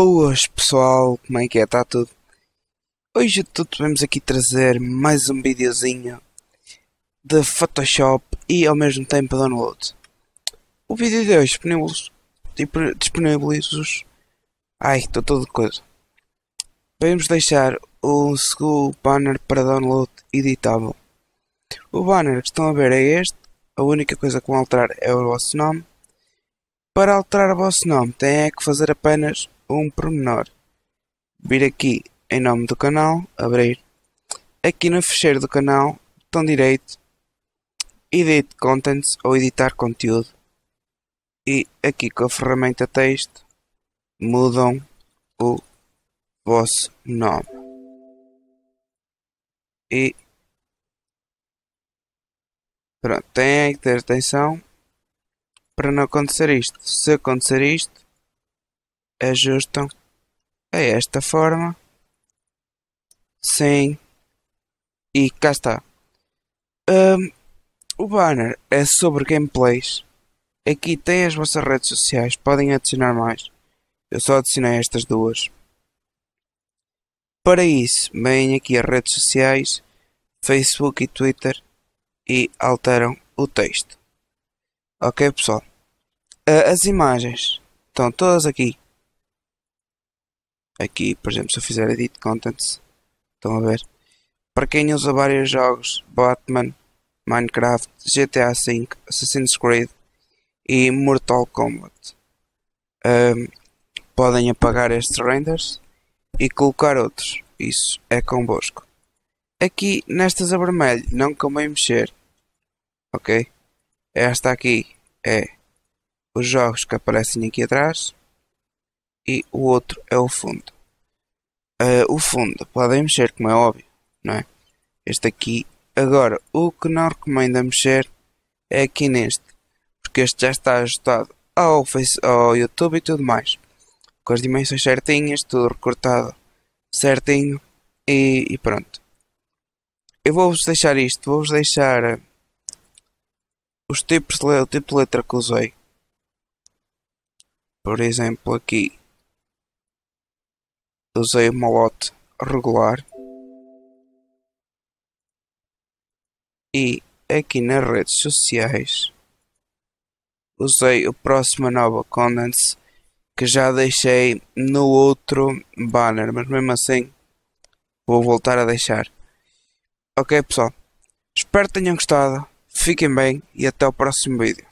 Boas pessoal, como é que é? Está tudo? Hoje tudo vamos aqui trazer mais um videozinho de Photoshop e ao mesmo tempo download. O vídeo de hoje disponibilizo-os. Ai, estou todo de coisa. Vamos deixar o segundo banner para download editável. O banner que estão a ver é este. A única coisa que vão alterar é o vosso nome. Para alterar o vosso nome, têm é que fazer apenas um pormenor. Vir aqui em nome do canal, abrir. Aqui no fecheiro do canal, botão direito, Edit Contents ou editar conteúdo. E aqui com a ferramenta texto, mudam o vosso nome. E pronto, tem que ter atenção para não acontecer isto. Se acontecer isto, ajustam é a é esta forma. Sim. E cá está. Um, o banner é sobre gameplays. Aqui tem as vossas redes sociais, podem adicionar mais. Eu só adicionei estas duas. Para isso, vêm aqui as redes sociais, Facebook e Twitter e alteram o texto. Ok, pessoal? Ah, as imagens estão todas aqui aqui, por exemplo, se eu fizer Edit Contents, estão a ver? Para quem usa vários jogos, Batman, Minecraft, GTA V, Assassin's Creed e Mortal Kombat, um, podem apagar estes renders e colocar outros. Isso é convosco. Aqui nestas a vermelho não convém mexer. Ok? Esta aqui é os jogos que aparecem aqui atrás e o outro é o fundo. Uh, o fundo podem mexer, como é óbvio, não é? Este aqui. Agora, o que não recomendo mexer é aqui neste, porque este já está ajustado ao, face, ao YouTube e tudo mais. Com as dimensões certinhas, tudo recortado certinho e, e pronto. Eu vou-vos deixar isto, vou-vos deixar eh, os tipos, o tipo de letra que usei. Por exemplo, aqui Usei uma malote regular. E aqui nas redes sociais usei o próximo nova Condense que já deixei no outro banner, mas mesmo assim vou voltar a deixar. Ok pessoal, espero que tenham gostado, fiquem bem e até o próximo vídeo.